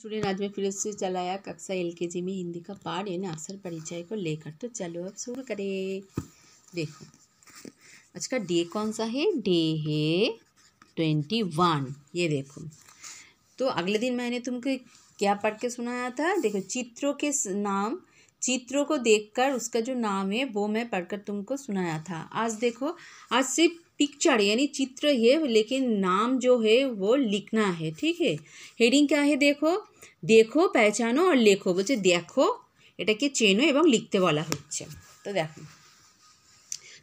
student आज मैं फिर से चलाया कक्षा एलकेजी में हिंदी का पाठ यानी अक्षर परिचय को लेकर तो चलो अब शुरू करें देखो आज का डे कौन सा है डे है ट्वेंटी वन ये देखो तो अगले दिन मैंने तुमको क्या पढ़ के सुनाया था देखो चित्रों के नाम चित्रों को देखकर उसका जो नाम है वो मैं पढ़कर तुमको सुनाया था आज देखो आज सिर्फ पिक्चर यानी चित्र है लेकिन नाम जो है वो लिखना है ठीक है हेडिंग क्या है देखो देखो पहचानो और लेखो बोलते देखो ये चेनो एवं लिखते वाला हो तो देखो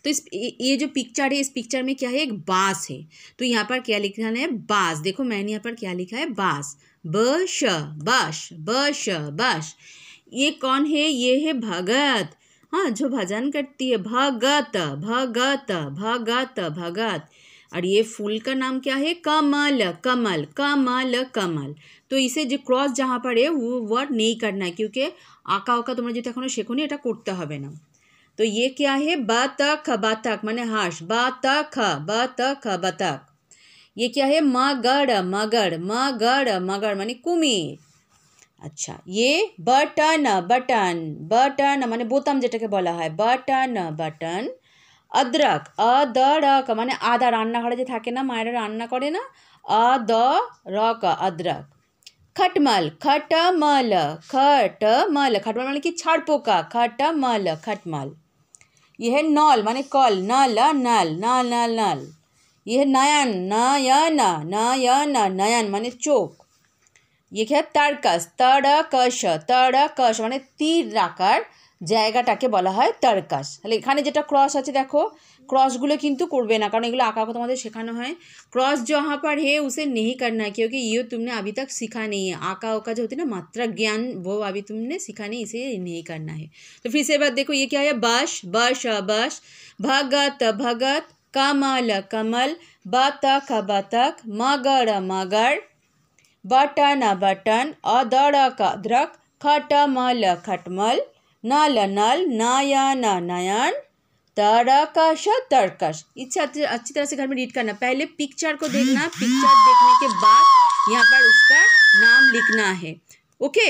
तो इस ये जो पिक्चर है इस पिक्चर में क्या है एक बास है तो यहाँ पर क्या लिखना है बास देखो मैंने यहाँ पर क्या लिखा है बास ब श बश ब श बश ये कौन है ये है भगत हाँ जो भजन करती है भगत भगत भगत भगत और ये फूल का नाम क्या है कमल कमल कमल कमल तो इसे जो क्रॉस जहाँ है वो वर्ड नहीं करना है क्योंकि आका उका तुम्हारा जो एखो शेखो नहीं करते हैं तो ये क्या है बतख बतख मान हाँस बतख बतख बतख ये क्या है मगड़ मगड़ मगड़ मगड़ मानी कुमीर আচ্ছা ইয়ে বাটন বাটন বাটন মানে বোতাম যেটাকে বলা হয় বাটন বাটন আদ্রক আদরক মানে আদা রান্নাঘরে যে থাকে না মায়েরা রান্না করে না আদরক আদ্রক খটমল খটমল খটমল খটমল মানে কি ছাড় পোকা খটমল খটমল यह है नॉल माने कॉल नल नल नल नल नल यह नयन नयन नयन नयन माने चोक ये क्या তারকাস তড়কশ तड़कश মানে তীর আকার জায়গাটাকে বলা হয় তড়কাস তাহলে এখানে যেটা ক্রস আছে দেখো क्रॉस किंतु कारण यो आका এগুলো আঁকা তোমাদের শেখানো হয় क्रॉस जहाँ पर हे उसे नहीं करना क्योंकि ये तुमने अभी तक सीखा नहीं है आका ओका जो होती ना मात्रा ज्ञान वो अभी तुमने सीखा नहीं इसे नहीं करना है तो फिर से बात देखो ये क्या है बस बश बस भगत भगत कमल कमल बतख बतख मगर मगर बटन अबटन अदड़क अदरक खटमल खटमल नल नल नयन नयन तरकश तरकश इसे अच्छी तरह से घर में रीड करना पहले पिक्चर को देखना पिक्चर देखने के बाद यहाँ पर उसका नाम लिखना है ओके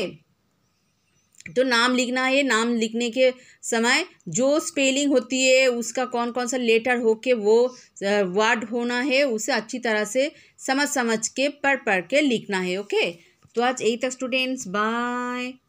तो नाम लिखना है नाम लिखने के समय जो स्पेलिंग होती है उसका कौन कौन सा लेटर हो के वो वर्ड होना है उसे अच्छी तरह से समझ समझ के पढ़ पढ़ के लिखना है ओके तो आज यही तक स्टूडेंट्स बाय